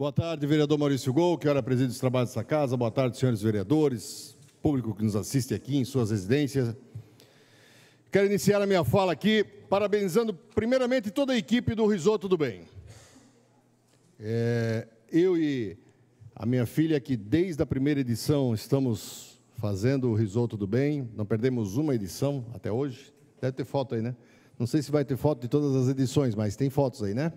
Boa tarde, vereador Maurício Gol, que ora presidente dos trabalhos dessa casa. Boa tarde, senhores vereadores, público que nos assiste aqui em suas residências. Quero iniciar a minha fala aqui parabenizando primeiramente toda a equipe do Risoto do Bem. É, eu e a minha filha, que desde a primeira edição estamos fazendo o Risoto do Bem, não perdemos uma edição até hoje. Deve ter foto aí, né? Não sei se vai ter foto de todas as edições, mas tem fotos aí, né?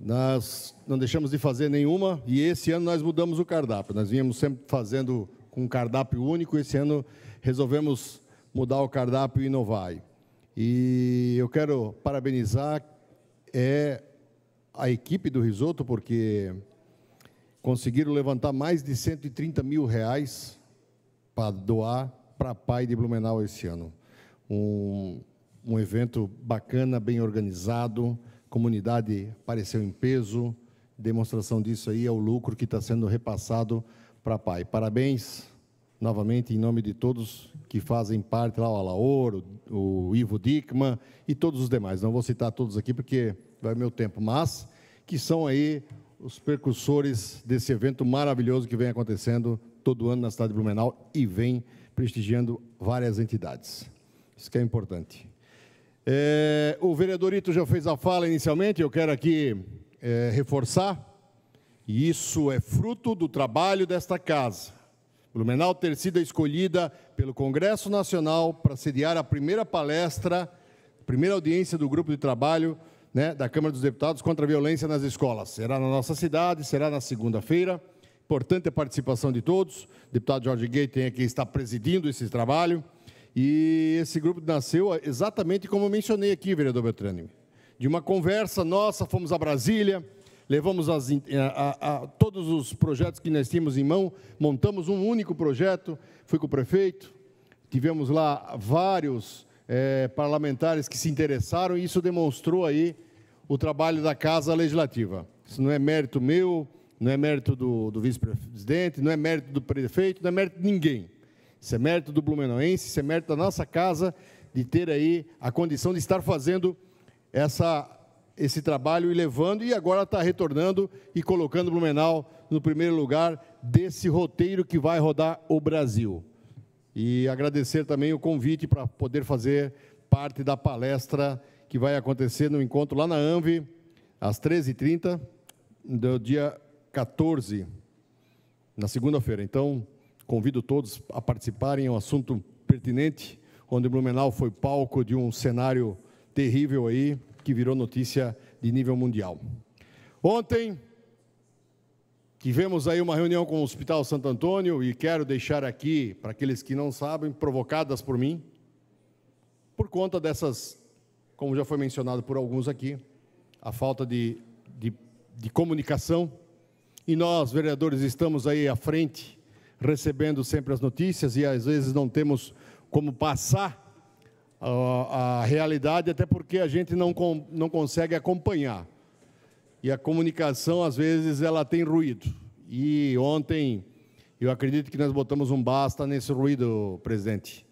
Nós não deixamos de fazer nenhuma e esse ano nós mudamos o cardápio. Nós vínhamos sempre fazendo com um cardápio único, esse ano resolvemos mudar o cardápio e inovar. E eu quero parabenizar é a equipe do risoto, porque conseguiram levantar mais de 130 mil reais para doar para a Pai de Blumenau esse ano. Um, um evento bacana, bem organizado, comunidade apareceu em peso. Demonstração disso aí é o lucro que está sendo repassado para a PAI. Parabéns novamente em nome de todos que fazem parte lá, o Alaor, o, o Ivo Dickman e todos os demais. Não vou citar todos aqui porque vai meu tempo, mas que são aí os percursores desse evento maravilhoso que vem acontecendo todo ano na cidade de Blumenau e vem prestigiando várias entidades. Isso que é importante. É, o vereador Ito já fez a fala inicialmente, eu quero aqui é, reforçar, e isso é fruto do trabalho desta casa. Blumenau ter sido escolhida pelo Congresso Nacional para sediar a primeira palestra, a primeira audiência do grupo de trabalho né, da Câmara dos Deputados contra a violência nas escolas. Será na nossa cidade, será na segunda-feira. Importante a participação de todos. O deputado Jorge Gay tem aqui está presidindo esse trabalho. E esse grupo nasceu ah, exatamente como eu mencionei aqui, vereador Beltrani. De uma conversa nossa, fomos a Brasília, levamos as, eh, a, a, todos os projetos que nós tínhamos em mão, montamos um único projeto, fui com o prefeito, tivemos lá vários é, parlamentares que se interessaram e isso demonstrou aí o trabalho da Casa Legislativa. Isso não é mérito meu, não é mérito do, do vice-presidente, não é mérito do prefeito, não é mérito de ninguém. Isso é mérito do Blumenauense, isso é mérito da nossa casa de ter aí a condição de estar fazendo essa, esse trabalho e levando, e agora está retornando e colocando o Blumenau no primeiro lugar desse roteiro que vai rodar o Brasil. E agradecer também o convite para poder fazer parte da palestra que vai acontecer no encontro lá na Anv às 13h30, do dia 14, na segunda-feira. Então, convido todos a participarem, é um assunto pertinente, onde Blumenau foi palco de um cenário terrível aí, que virou notícia de nível mundial. Ontem, tivemos aí uma reunião com o Hospital Santo Antônio e quero deixar aqui, para aqueles que não sabem, provocadas por mim, por conta dessas, como já foi mencionado por alguns aqui, a falta de, de, de comunicação. E nós, vereadores, estamos aí à frente recebendo sempre as notícias e às vezes não temos como passar a, a realidade, até porque a gente não, com, não consegue acompanhar. E a comunicação, às vezes, ela tem ruído. E ontem, eu acredito que nós botamos um basta nesse ruído, presidente.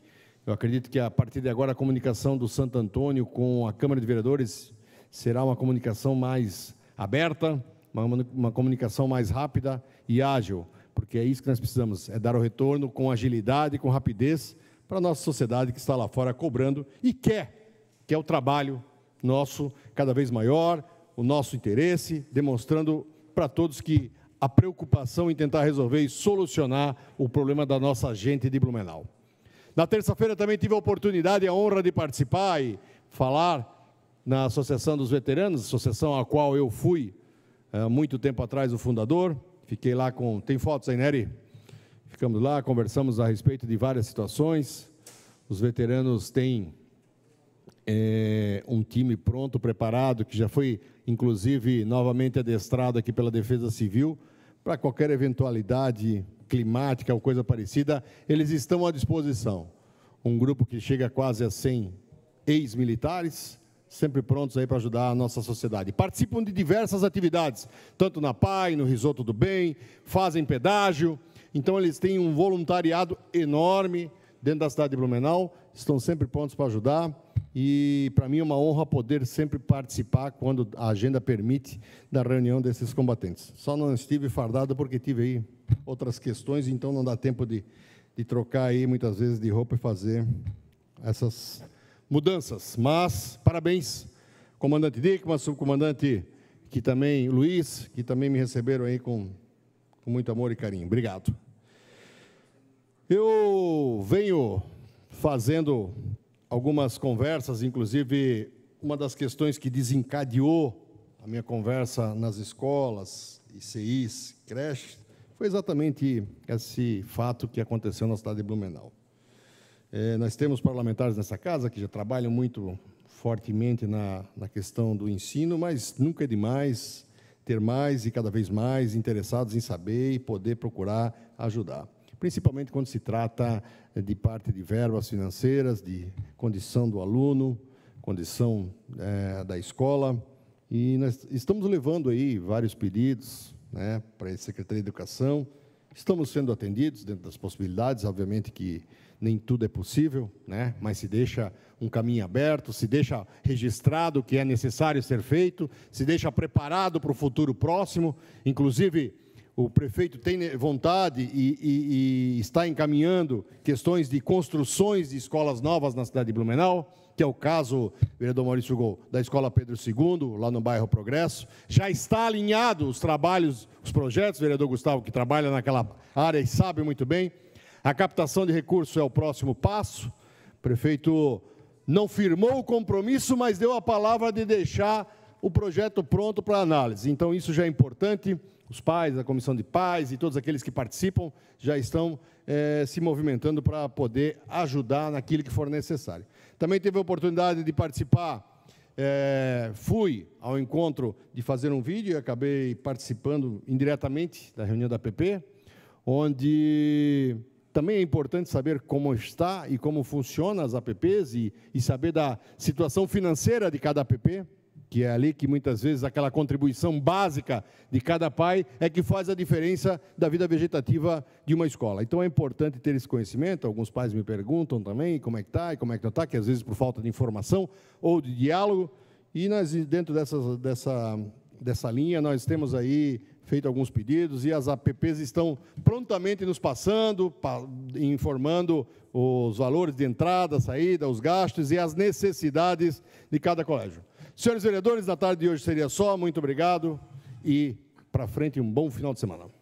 Eu acredito que a partir de agora a comunicação do Santo Antônio com a Câmara de Vereadores será uma comunicação mais aberta, uma, uma comunicação mais rápida e ágil porque é isso que nós precisamos, é dar o retorno com agilidade, com rapidez, para a nossa sociedade que está lá fora cobrando e quer, que é o trabalho nosso cada vez maior, o nosso interesse, demonstrando para todos que a preocupação em tentar resolver e solucionar o problema da nossa gente de Blumenau. Na terça-feira também tive a oportunidade e a honra de participar e falar na Associação dos Veteranos, associação a qual eu fui há eh, muito tempo atrás o fundador, Fiquei lá com. Tem fotos aí, Nery? Né, Ficamos lá, conversamos a respeito de várias situações. Os veteranos têm é, um time pronto, preparado, que já foi, inclusive, novamente adestrado aqui pela Defesa Civil, para qualquer eventualidade climática ou coisa parecida, eles estão à disposição. Um grupo que chega quase a 100 ex-militares, sempre prontos aí para ajudar a nossa sociedade. Participam de diversas atividades, tanto na PAI, no Risoto do Bem, fazem pedágio. Então, eles têm um voluntariado enorme dentro da cidade de Blumenau, estão sempre prontos para ajudar. E para mim é uma honra poder sempre participar, quando a agenda permite, da reunião desses combatentes. Só não estive fardado porque tive aí outras questões, então não dá tempo de, de trocar aí muitas vezes de roupa e fazer essas mudanças, mas parabéns, comandante Dickman, subcomandante que também Luiz, que também me receberam aí com, com muito amor e carinho. Obrigado. Eu venho fazendo algumas conversas, inclusive uma das questões que desencadeou a minha conversa nas escolas, ICIs, creches, foi exatamente esse fato que aconteceu na cidade de Blumenau. É, nós temos parlamentares nessa casa que já trabalham muito fortemente na, na questão do ensino, mas nunca é demais ter mais e cada vez mais interessados em saber e poder procurar ajudar, principalmente quando se trata de parte de verbas financeiras, de condição do aluno, condição é, da escola. E nós estamos levando aí vários pedidos né, para a Secretaria de Educação, Estamos sendo atendidos dentro das possibilidades, obviamente que nem tudo é possível, né? mas se deixa um caminho aberto, se deixa registrado o que é necessário ser feito, se deixa preparado para o futuro próximo. Inclusive, o prefeito tem vontade e, e, e está encaminhando questões de construções de escolas novas na cidade de Blumenau que é o caso, vereador Maurício Gol, da Escola Pedro II, lá no bairro Progresso. Já está alinhado os trabalhos, os projetos, vereador Gustavo, que trabalha naquela área e sabe muito bem. A captação de recursos é o próximo passo. O prefeito não firmou o compromisso, mas deu a palavra de deixar o projeto pronto para análise. Então, isso já é importante os pais, a comissão de pais e todos aqueles que participam já estão é, se movimentando para poder ajudar naquilo que for necessário. Também teve a oportunidade de participar, é, fui ao encontro de fazer um vídeo e acabei participando indiretamente da reunião da PP, onde também é importante saber como está e como funcionam as APPs e, e saber da situação financeira de cada APP que é ali que muitas vezes aquela contribuição básica de cada pai é que faz a diferença da vida vegetativa de uma escola. Então é importante ter esse conhecimento. Alguns pais me perguntam também como é que está e como é que não está, que às vezes por falta de informação ou de diálogo. E nós, dentro dessa, dessa, dessa linha, nós temos aí feito alguns pedidos e as APPs estão prontamente nos passando, informando os valores de entrada, saída, os gastos e as necessidades de cada colégio. Senhores vereadores, na tarde de hoje seria só. Muito obrigado e para frente um bom final de semana.